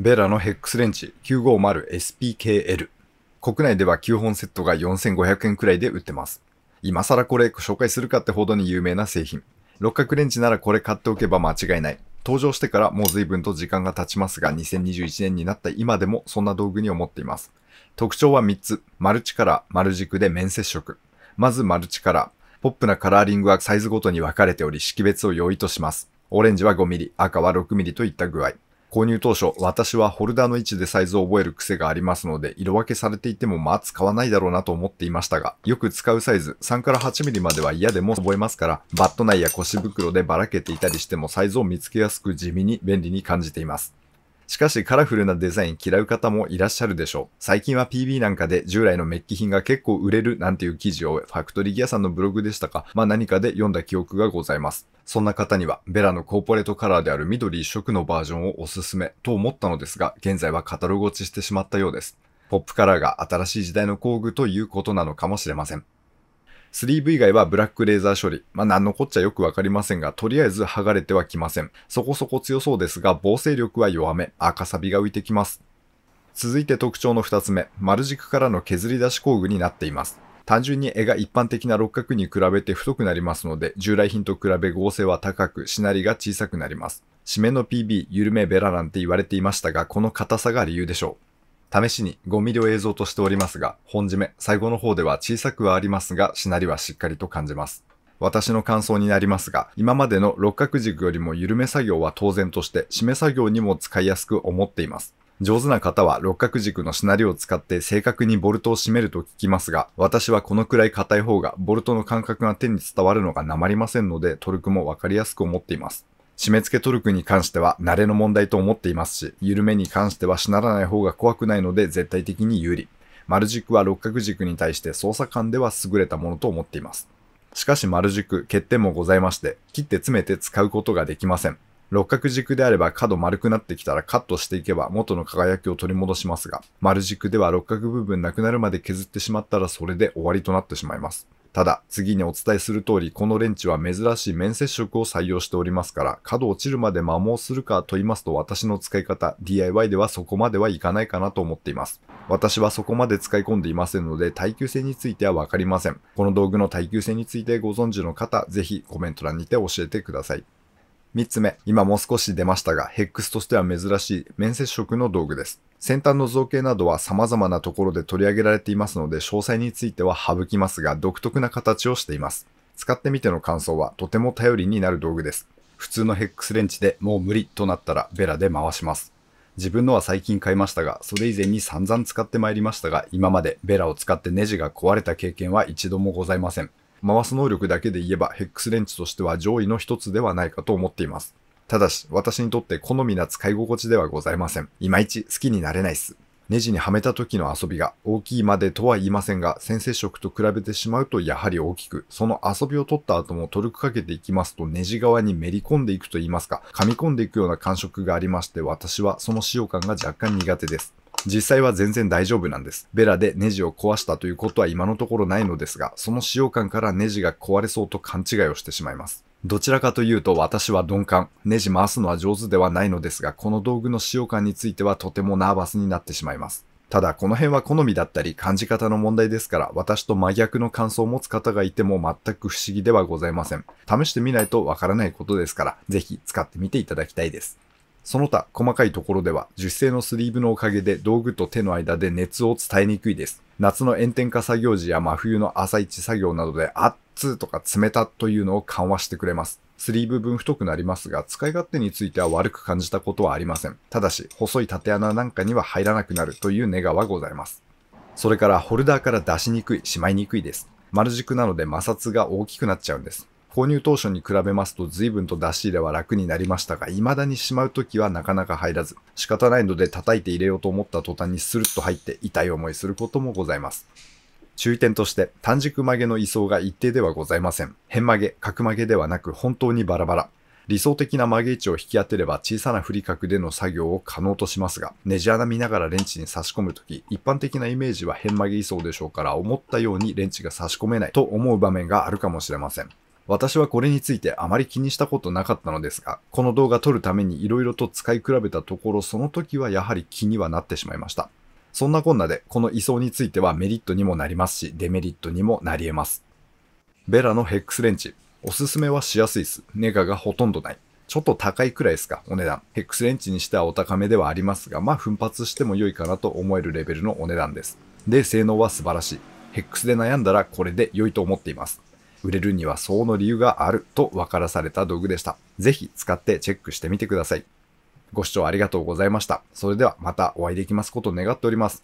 ベラのヘックスレンチ 950SPKL。国内では9本セットが4500円くらいで売ってます。今更これ紹介するかってほどに有名な製品。六角レンチならこれ買っておけば間違いない。登場してからもう随分と時間が経ちますが、2021年になった今でもそんな道具に思っています。特徴は3つ。マルチカラー、丸軸で面接触。まずマルチカラー。ポップなカラーリングはサイズごとに分かれており、識別を容易とします。オレンジは 5mm、赤は 6mm といった具合。購入当初、私はホルダーの位置でサイズを覚える癖がありますので、色分けされていてもまあ使わないだろうなと思っていましたが、よく使うサイズ、3から8ミリまでは嫌でも覚えますから、バット内や腰袋でばらけていたりしてもサイズを見つけやすく地味に便利に感じています。しかしカラフルなデザイン嫌う方もいらっしゃるでしょう。最近は PB なんかで従来のメッキ品が結構売れるなんていう記事をファクトリーギアさんのブログでしたか、まあ何かで読んだ記憶がございます。そんな方には、ベラのコーポレートカラーである緑一色のバージョンをおすすめと思ったのですが、現在はカタログ落ちしてしまったようです。ポップカラーが新しい時代の工具ということなのかもしれません。スリーブ以外はブラックレーザー処理。まあ、何のこっちゃよくわかりませんが、とりあえず剥がれてはきません。そこそこ強そうですが、防水力は弱め、赤サビが浮いてきます。続いて特徴の2つ目、丸軸からの削り出し工具になっています。単純に絵が一般的な六角に比べて太くなりますので、従来品と比べ合成は高く、しなりが小さくなります。締めの PB、緩めベラなんて言われていましたが、この硬さが理由でしょう。試しに5ミリを映像としておりますが、本締め、最後の方では小さくはありますが、しなりはしっかりと感じます。私の感想になりますが、今までの六角軸よりも緩め作業は当然として、締め作業にも使いやすく思っています。上手な方は六角軸のしなりを使って正確にボルトを締めると聞きますが、私はこのくらい硬い方がボルトの感覚が手に伝わるのがなまりませんので、トルクもわかりやすく思っています。締め付けトルクに関しては慣れの問題と思っていますし、緩めに関してはしならない方が怖くないので絶対的に有利。丸軸は六角軸に対して操作感では優れたものと思っています。しかし丸軸、欠点もございまして、切って詰めて使うことができません。六角軸であれば角丸くなってきたらカットしていけば元の輝きを取り戻しますが、丸軸では六角部分なくなるまで削ってしまったらそれで終わりとなってしまいます。ただ、次にお伝えする通り、このレンチは珍しい面接触を採用しておりますから、角落ちるまで摩耗するかと言いますと、私の使い方、DIY ではそこまではいかないかなと思っています。私はそこまで使い込んでいませんので、耐久性についてはわかりません。この道具の耐久性についてご存知の方、ぜひコメント欄にて教えてください。3つ目、今もう少し出ましたが、ヘックスとしては珍しい面接触の道具です。先端の造形などは様々なところで取り上げられていますので、詳細については省きますが、独特な形をしています。使ってみての感想は、とても頼りになる道具です。普通のヘックスレンチでもう無理となったら、ベラで回します。自分のは最近買いましたが、それ以前に散々使ってまいりましたが、今までベラを使ってネジが壊れた経験は一度もございません。回す能力だけで言えばヘックスレンチとしては上位の一つではないかと思っています。ただし、私にとって好みな使い心地ではございません。いまいち好きになれないっす。ネジにはめた時の遊びが大きいまでとは言いませんが、先生色と比べてしまうとやはり大きく、その遊びを取った後もトルクかけていきますとネジ側にめり込んでいくと言いますか、噛み込んでいくような感触がありまして、私はその使用感が若干苦手です。実際は全然大丈夫なんです。ベラでネジを壊したということは今のところないのですが、その使用感からネジが壊れそうと勘違いをしてしまいます。どちらかというと私は鈍感。ネジ回すのは上手ではないのですが、この道具の使用感についてはとてもナーバスになってしまいます。ただ、この辺は好みだったり感じ方の問題ですから、私と真逆の感想を持つ方がいても全く不思議ではございません。試してみないとわからないことですから、ぜひ使ってみていただきたいです。その他、細かいところでは、樹脂製のスリーブのおかげで道具と手の間で熱を伝えにくいです。夏の炎天下作業時や真冬の朝一作業などで、あっつーとか冷たというのを緩和してくれます。スリーブ分太くなりますが、使い勝手については悪く感じたことはありません。ただし、細い縦穴なんかには入らなくなるという願はございます。それから、ホルダーから出しにくい、しまいにくいです。丸軸なので摩擦が大きくなっちゃうんです。購入当初に比べますと随分と出し入れは楽になりましたが、未だにしまうときはなかなか入らず、仕方ないので叩いて入れようと思った途端にスルッと入って痛い思いすることもございます。注意点として、単軸曲げの位相が一定ではございません。変曲げ、角曲げではなく本当にバラバラ。理想的な曲げ位置を引き当てれば小さな振り角での作業を可能としますが、ネジ穴見ながらレンチに差し込むとき、一般的なイメージは変曲げ位相でしょうから、思ったようにレンチが差し込めないと思う場面があるかもしれません。私はこれについてあまり気にしたことなかったのですが、この動画撮るために色々と使い比べたところ、その時はやはり気にはなってしまいました。そんなこんなで、この位相についてはメリットにもなりますし、デメリットにもなり得ます。ベラのヘックスレンチ。おすすめはしやすいっす。ネガがほとんどない。ちょっと高いくらいですか、お値段。ヘックスレンチにしてはお高めではありますが、まあ奮発しても良いかなと思えるレベルのお値段です。で、性能は素晴らしい。ヘックスで悩んだらこれで良いと思っています。売れるにはそうの理由があると分からされた道具でした。ぜひ使ってチェックしてみてください。ご視聴ありがとうございました。それではまたお会いできますことを願っております。